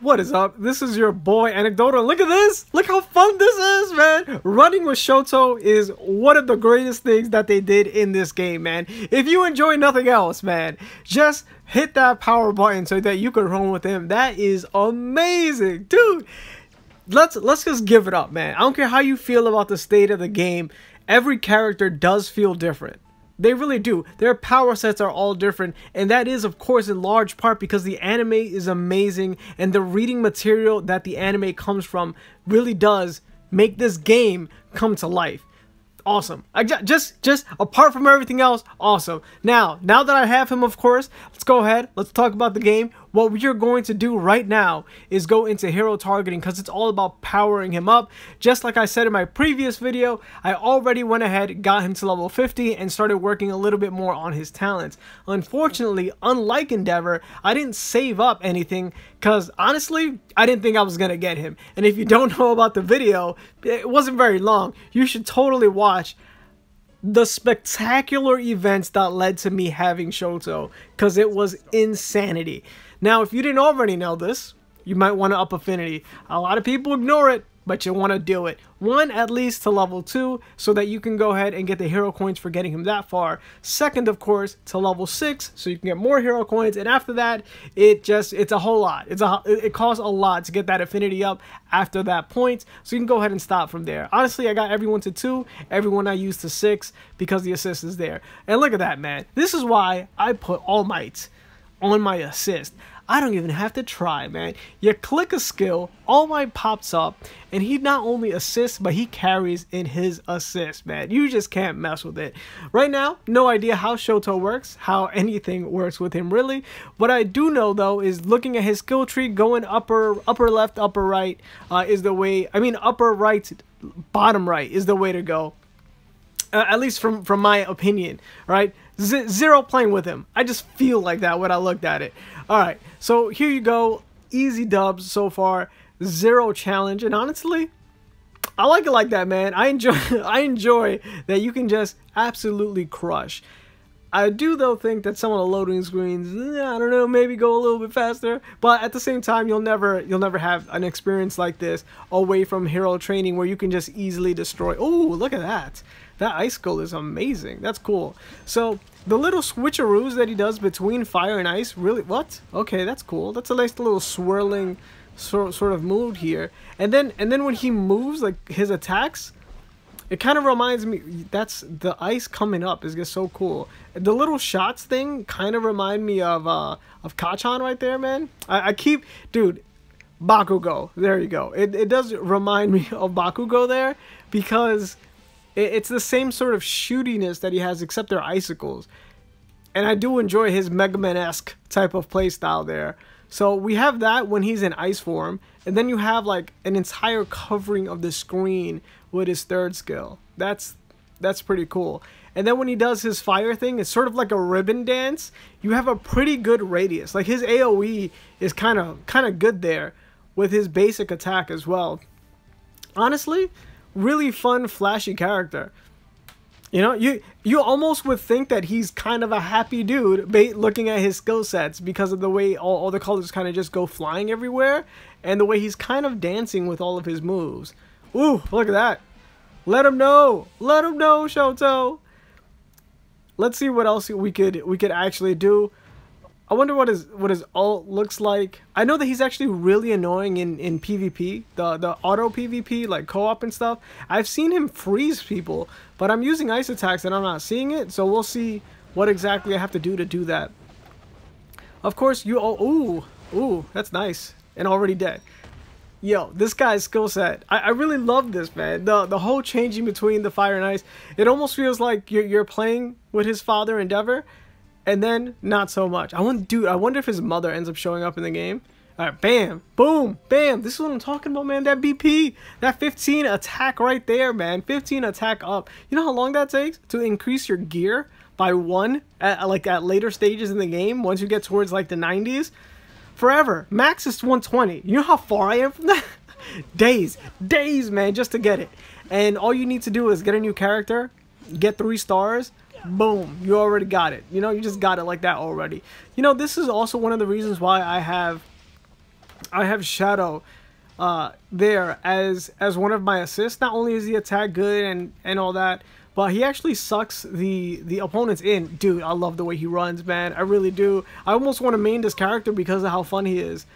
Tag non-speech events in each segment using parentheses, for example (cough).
What is up? This is your boy Anecdotal. Look at this! Look how fun this is, man! Running with Shoto is one of the greatest things that they did in this game, man. If you enjoy nothing else, man, just hit that power button so that you can run with him. That is amazing, dude! Let's let's just give it up, man. I don't care how you feel about the state of the game. Every character does feel different. They really do. Their power sets are all different, and that is, of course, in large part because the anime is amazing, and the reading material that the anime comes from really does make this game come to life. Awesome. I just, just, just apart from everything else, awesome. Now, now that I have him, of course, let's go ahead. Let's talk about the game what we are going to do right now is go into hero targeting because it's all about powering him up. Just like I said in my previous video, I already went ahead, got him to level 50, and started working a little bit more on his talents. Unfortunately, unlike Endeavor, I didn't save up anything because honestly, I didn't think I was going to get him. And if you don't (laughs) know about the video, it wasn't very long. You should totally watch the spectacular events that led to me having Shoto because it was insanity. Now, if you didn't already know this, you might want to up affinity. A lot of people ignore it, but you want to do it. One, at least to level 2, so that you can go ahead and get the hero coins for getting him that far. Second, of course, to level 6, so you can get more hero coins, and after that, it just, it's a whole lot. It's a, It costs a lot to get that affinity up after that point, so you can go ahead and stop from there. Honestly, I got everyone to 2, everyone I used to 6, because the assist is there. And look at that, man. This is why I put All Might on my assist. I don't even have to try, man. You click a skill, all my pops up, and he not only assists, but he carries in his assist, man. You just can't mess with it. Right now, no idea how Shoto works, how anything works with him, really. What I do know, though, is looking at his skill tree, going upper, upper left, upper right uh, is the way, I mean, upper right, bottom right is the way to go uh, at least from from my opinion, right? Z zero playing with him. I just feel like that when I looked at it. All right, so here you go, easy dubs so far, zero challenge, and honestly, I like it like that, man. I enjoy (laughs) I enjoy that you can just absolutely crush. I do though think that some of the loading screens, eh, I don't know, maybe go a little bit faster. But at the same time, you'll never you'll never have an experience like this away from hero training where you can just easily destroy. Oh, look at that. That ice skull is amazing. That's cool. So the little switcheroos that he does between fire and ice, really, what? Okay, that's cool. That's a nice little swirling sort, sort of mood here. And then and then when he moves, like his attacks, it kind of reminds me that's the ice coming up is just so cool. The little shots thing kind of remind me of uh of Kachan right there, man. I, I keep dude Bakugo. There you go. It it does remind (laughs) me of Bakugo there because it, it's the same sort of shootiness that he has except they're icicles. And I do enjoy his Mega Man-esque type of playstyle there. So we have that when he's in ice form, and then you have like an entire covering of the screen with his third skill. That's that's pretty cool. And then when he does his fire thing, it's sort of like a ribbon dance. You have a pretty good radius. Like his AoE is kind of kind of good there with his basic attack as well. Honestly, really fun flashy character. You know, you you almost would think that he's kind of a happy dude, looking at his skill sets because of the way all, all the colors kind of just go flying everywhere, and the way he's kind of dancing with all of his moves. Ooh, look at that! Let him know, let him know, Shoto. Let's see what else we could we could actually do. I wonder what his what his alt looks like. I know that he's actually really annoying in in PvP, the the auto PvP like co-op and stuff. I've seen him freeze people, but I'm using ice attacks and I'm not seeing it. So we'll see what exactly I have to do to do that. Of course, you oh ooh ooh that's nice and already dead. Yo, this guy's skill set. I, I really love this man. The the whole changing between the fire and ice. It almost feels like you're you're playing with his father Endeavor and then not so much. I want, dude. I wonder if his mother ends up showing up in the game. All right, bam, boom, bam. This is what I'm talking about, man. That BP, that 15 attack right there, man. 15 attack up. You know how long that takes to increase your gear by one at like at later stages in the game. Once you get towards like the 90s, forever. Max is 120. You know how far I am from that. (laughs) days, days, man, just to get it. And all you need to do is get a new character, get three stars, Boom, you already got it. You know, you just got it like that already. You know, this is also one of the reasons why I have I have Shadow uh, there as as one of my assists. Not only is the attack good and and all that, but he actually sucks the the opponents in. Dude, I love the way he runs, man. I really do. I almost want to main this character because of how fun he is.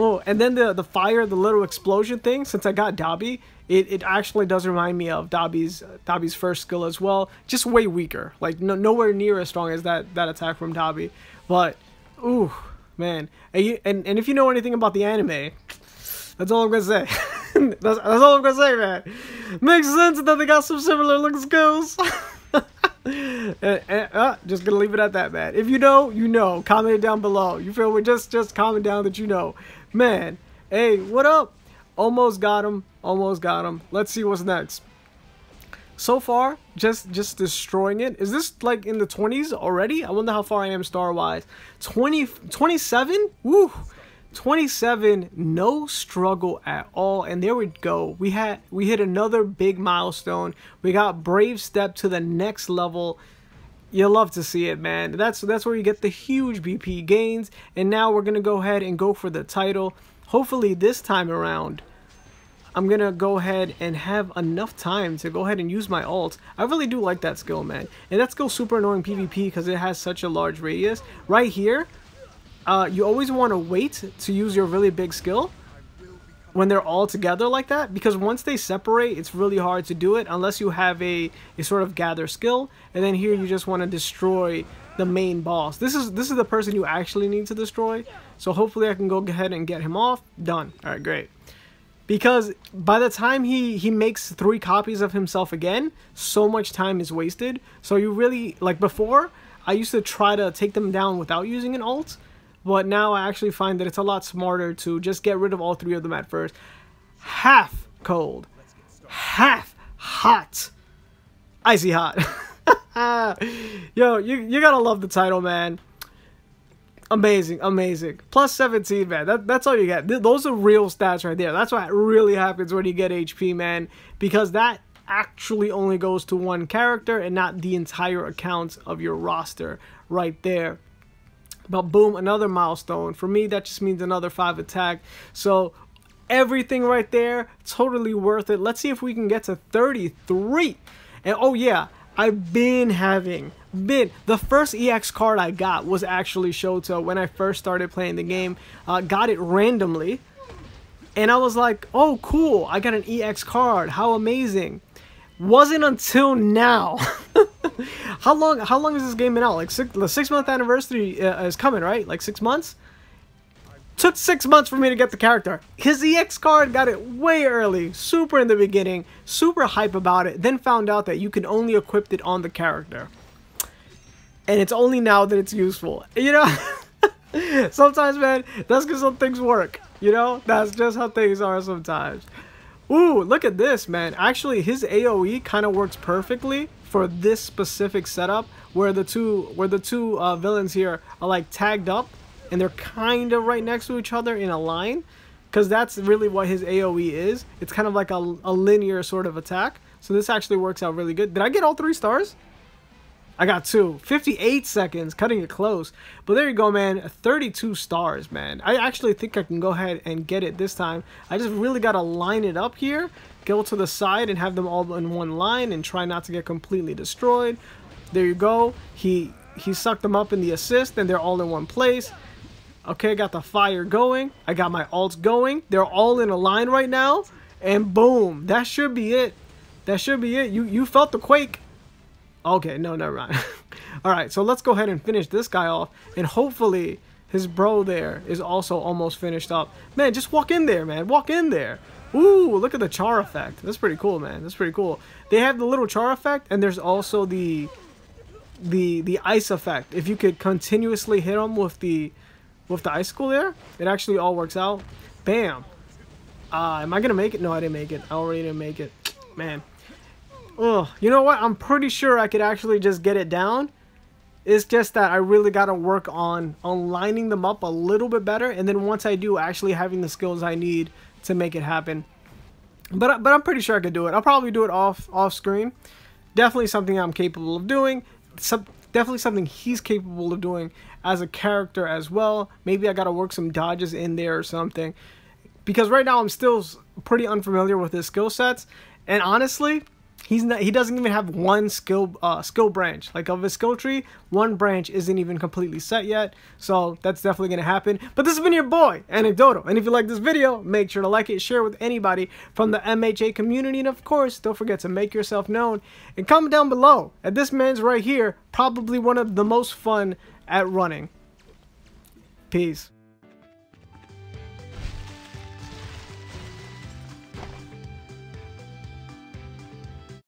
Oh, and then the the fire, the little explosion thing. Since I got Dobby, it, it actually does remind me of Dobby's uh, Dobby's first skill as well. Just way weaker. Like no, nowhere near as strong as that that attack from Dobby. But ooh, man. And, you, and and if you know anything about the anime, that's all I'm gonna say. (laughs) that's, that's all I'm gonna say, man. Makes sense that they got some similar looking skills. (laughs) uh, just gonna leave it at that, man. If you know, you know. Comment it down below. You feel me? Just, just comment down that you know. Man, hey, what up? Almost got him. Almost got him. Let's see what's next. So far, just just destroying it. Is this like in the 20s already? I wonder how far I am star-wise. 20, 27? Woo! 27 no struggle at all and there we go we had we hit another big milestone we got brave step to the next level you love to see it, man. That's that's where you get the huge BP gains. And now we're gonna go ahead and go for the title. Hopefully this time around, I'm gonna go ahead and have enough time to go ahead and use my ult. I really do like that skill, man. And that skill super annoying PvP because it has such a large radius. Right here, uh, you always want to wait to use your really big skill when they're all together like that because once they separate it's really hard to do it unless you have a, a sort of gather skill and then here you just want to destroy the main boss this is this is the person you actually need to destroy so hopefully i can go ahead and get him off done all right great because by the time he he makes three copies of himself again so much time is wasted so you really like before i used to try to take them down without using an alt but now I actually find that it's a lot smarter to just get rid of all three of them at first. Half cold, half hot, icy hot. (laughs) Yo, you, you gotta love the title, man. Amazing, amazing. Plus 17, man. That, that's all you get. Th those are real stats right there. That's what really happens when you get HP, man. Because that actually only goes to one character and not the entire accounts of your roster right there but boom, another milestone. For me, that just means another five attack. So everything right there, totally worth it. Let's see if we can get to 33. And oh yeah, I've been having been the first EX card I got was actually Shoto when I first started playing the game. Uh, got it randomly, and I was like, "Oh, cool! I got an EX card. How amazing!" Wasn't until now. (laughs) (laughs) how long? How long has this game been out? Like six, the six month anniversary uh, is coming, right? Like six months. Took six months for me to get the character. His EX card got it way early, super in the beginning, super hype about it, then found out that you can only equip it on the character. And it's only now that it's useful. You know? (laughs) sometimes, man, that's because some things work. You know? That's just how things are sometimes. Ooh, look at this, man. Actually, his AoE kind of works perfectly for this specific setup where the two where the two uh, villains here are like tagged up and they're kind of right next to each other in a line because that's really what his AoE is. It's kind of like a, a linear sort of attack. So this actually works out really good. Did I get all three stars? I got two. 58 seconds, cutting it close. But there you go, man. 32 stars, man. I actually think I can go ahead and get it this time. I just really got to line it up here, go to the side and have them all in one line and try not to get completely destroyed. There you go. He he sucked them up in the assist and they're all in one place. Okay, I got the fire going. I got my alts going. They're all in a line right now. And boom, that should be it. That should be it. You you felt the quake. Okay, no, never mind. (laughs) All right, so let's go ahead and finish this guy off, and hopefully his bro there is also almost finished up. Man, just walk in there, man. Walk in there. Ooh, look at the char effect. That's pretty cool, man. That's pretty cool. They have the little char effect, and there's also the the the ice effect. If you could continuously hit them with the with the icicle there, it actually all works out. Bam. Uh, am I gonna make it? No, I didn't make it. I already didn't make it. Man, Ugh. You know what? I'm pretty sure I could actually just get it down. It's just that I really got to work on, on lining them up a little bit better. And then once I do, actually having the skills I need to make it happen. But, but I'm pretty sure I could do it. I'll probably do it off, off screen. Definitely something I'm capable of doing. Some, definitely something he's capable of doing as a character as well. Maybe I got to work some dodges in there or something. Because right now I'm still pretty unfamiliar with his skill sets. And honestly, He's not. He doesn't even have one skill uh, skill branch. Like of his skill tree, one branch isn't even completely set yet. So that's definitely gonna happen. But this has been your boy Anecdotal. And if you like this video, make sure to like it, share it with anybody from the MHA community, and of course, don't forget to make yourself known and comment down below. And this man's right here, probably one of the most fun at running. Peace.